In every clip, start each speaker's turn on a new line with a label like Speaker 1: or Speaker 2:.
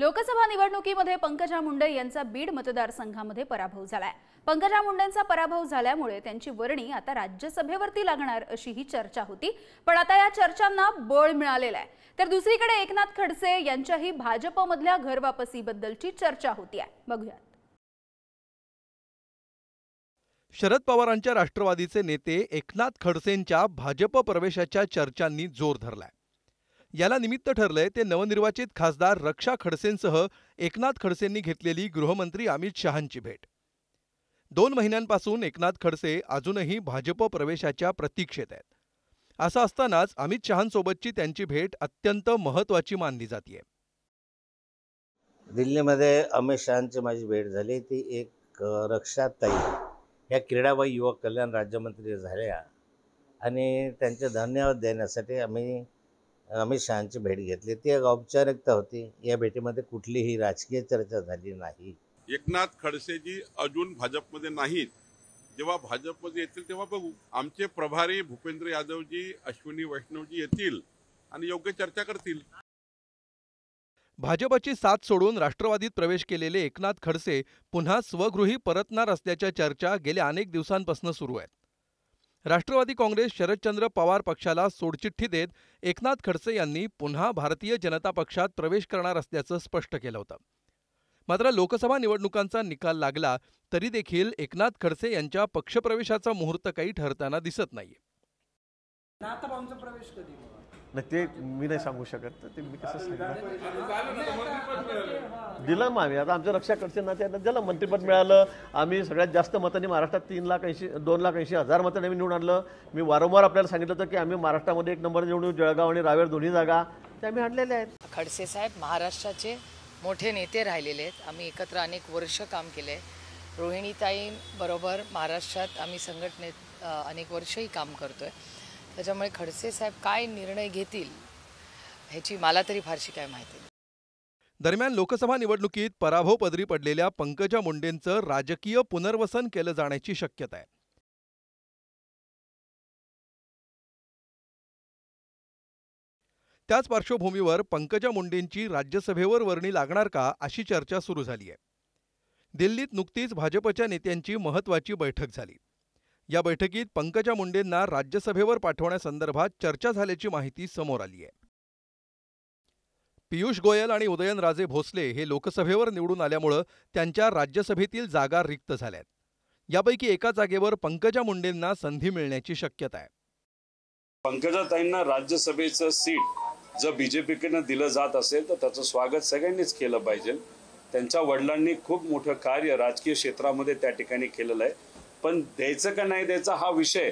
Speaker 1: लोकसभा निवडणुकीमध्ये पंकजा मुंडे यांचा बीड मतदारसंघामध्ये पराभव झालाय पंकजा मुंडेंचा पराभव झाल्यामुळे त्यांची वर्णी आता राज्यसभेवरती लागणार अशी ही चर्चा होती पण आता या चर्चांना बळ मिळालेलं आहे तर दुसरीकडे एकनाथ खडसे यांच्याही भाजपमधल्या घरवापसीबद्दलची चर्चा होती आहे बघूयात शरद पवारांच्या राष्ट्रवादीचे नेते एकनाथ खडसेंच्या भाजप प्रवेशाच्या चर्चांनी जोर धरलाय याला निमित्त ठरलंय ते नवनिर्वाचित खासदार रक्षा खडसेंसह एकनाथ खडसेंनी घेतलेली गृहमंत्री अमित शहांची भेट दोन महिन्यांपासून एकनाथ खडसे अजूनही भाजप प्रवेशाच्या प्रतीक्षेत आहेत असं असतानाच अमित शहांसोबतची त्यांची भेट अत्यंत महत्वाची मानली जाते दिल्लीमध्ये अमित शहांची माझी भेट झाली ती एक रक्षाताई ह्या क्रीडा व युवक कल्याण राज्यमंत्री झाल्या आणि त्यांचे धन्यवाद देण्यासाठी आम्ही अमित शहाची भेट घेतली ती एक औपचारिकता होती या भेटीमध्ये कुठलीही राजकीय चर्चा झाली नाही एकनाथ खडसेजी अजून भाजपमध्ये नाहीत जेव्हा भाजपमध्ये येतील तेव्हा बघू आमचे प्रभारी भूपेंद्र यादवजी अश्विनी वैष्णवजी येतील आणि योग्य चर्चा करतील भाजपची साथ सोडून राष्ट्रवादीत प्रवेश केलेले एकनाथ खडसे पुन्हा स्वगृही परतणार असल्याच्या चर्चा गेल्या अनेक दिवसांपासून सुरू आहेत राष्ट्रवादी काँग्रेस शरदचंद्र पवार पक्षाला सोडचिठ्ठी देत एकनाथ खडसे यांनी पुन्हा भारतीय जनता पक्षात प्रवेश करणार असल्याचं स्पष्ट केलं होतं मात्र लोकसभा निवडणुकांचा निकाल लागला तरी देखील एकनाथ खडसे यांच्या पक्षप्रवेशाचा मुहूर्त काही ठरताना दिसत नाहीये प्रवेश कधी नाही ते मी नाही सांगू शकत ते मी कसं सांगणार दिलं मग आम्ही आता आमच्या रक्षाकडचे ना त्यांना दिलं मंत्रिपद मिळालं आम्ही सगळ्यात जास्त मतांनी महाराष्ट्रात तीन लाख ऐंशी दोन लाख ऐंशी हजार मतांनी आम्ही निवडून आणलं मी वारंवार आपल्याला सांगितलं होतं की आम्ही महाराष्ट्रामध्ये एक नंबर निवडून जळगाव आणि रावेर दोन्ही जागा ते आम्ही आणलेले आहेत खडसे साहेब महाराष्ट्राचे मोठे नेते राहिलेले आहेत आम्ही एकत्र अनेक वर्ष काम केले आहे रोहिणीताईंबरोबर महाराष्ट्रात आम्ही संघटनेत अनेक वर्षही काम करतो आहे त्याच्यामुळे खडसे साहेब काय निर्णय घेतील ह्याची मला तरी फारशी काय माहिती नाही दरम्यान लोकसभा निवडणुकीत पराभव पदरी पडलेल्या पंकजा मुंडेंचं राजकीय पुनर्वसन केलं जाण्याची शक्यता आहे त्याच पार्श्वभूमीवर पंकजा मुंडेंची राज्यसभेवर वर्णी लागणार का अशी चर्चा सुरू झाली आहे दिल्लीत नुकतीच भाजपच्या नेत्यांची महत्त्वाची बैठक झाली या बैठकीत पंकजा मुंडेंना राज्यसभेवर पाठवण्यासंदर्भात चर्चा झाल्याची माहिती समोर आली आहे पियुष गोयल आणि उदयनराजे भोसले हे लोकसभेवर निवडून आल्यामुळं त्यांच्या राज्यसभेतील जागा रिक्त झाल्यात यापैकी एका जागेवर पंकजा मुंडेंना संधी मिळण्याची शक्यता आहे पंकजाताईंना राज्यसभेचं सीट जर बीजेपीकडनं दिलं जात असेल तर त्याचं स्वागत सगळ्यांनीच केलं पाहिजे त्यांच्या वडिलांनी खूप मोठं कार्य राजकीय क्षेत्रामध्ये त्या ठिकाणी केलेलं आहे पण द्यायचं का नाही द्यायचा हा विषय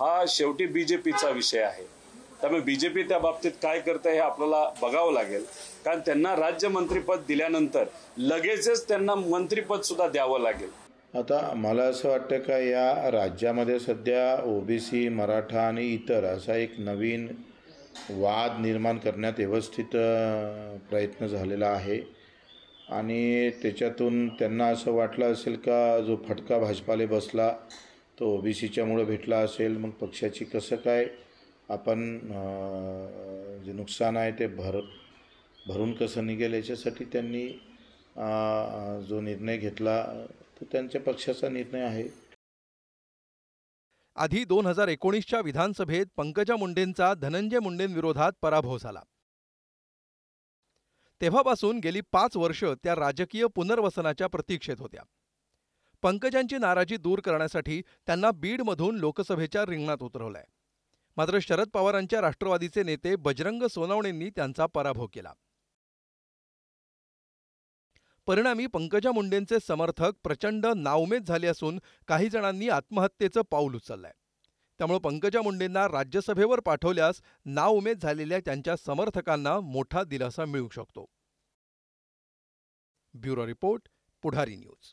Speaker 1: हा शेवटी बी जे पीचा विषय आहे त्यामुळे बी जे पी त्या बाबतीत काय करतं हे आपल्याला बघावं लागेल कारण त्यांना राज्यमंत्रीपद दिल्यानंतर लगेचच त्यांना मंत्रीपद सुद्धा द्यावं लागेल आता मला असं वाटतं का या राज्यामध्ये सध्या ओबीसी मराठा आणि इतर असा एक नवीन वाद निर्माण करण्यात व्यवस्थित प्रयत्न झालेला आहे आणि त्याच्यातून त्यांना असं वाटलं असेल का जो फटका भाजपाले बसला तो ओ बी भेटला असेल मग पक्षाची कसं काय आपण जे नुकसान आहे ते भर भरून कसं निघेल याच्यासाठी त्यांनी जो निर्णय घेतला तो त्यांच्या पक्षाचा निर्णय आहे आधी दोन हजार एकोणीसच्या विधानसभेत पंकजा मुंडेंचा धनंजय मुंडेंविरोधात पराभव झाला तेव्हापासून गेली पाच वर्ष त्या राजकीय पुनर्वसनाच्या प्रतीक्षेत होत्या पंकजांची नाराजी दूर करण्यासाठी त्यांना बीडमधून लोकसभेच्या रिंगणात उतरवलंय मात्र शरद पवारांच्या राष्ट्रवादीचे नेते बजरंग सोनावणेंनी त्यांचा पराभव केला परिणामी पंकजा मुंडेंचे समर्थक प्रचंड नाउमेद झाले असून काही जणांनी आत्महत्येचं पाऊल उचललंय त्यामुळे पंकजा मुंडेंना राज्यसभेवर पाठवल्यास नाउमेद झालेल्या त्यांच्या समर्थकांना मोठा दिलासा मिळू शकतो ब्युरो रिपोर्ट पुढारी न्यूज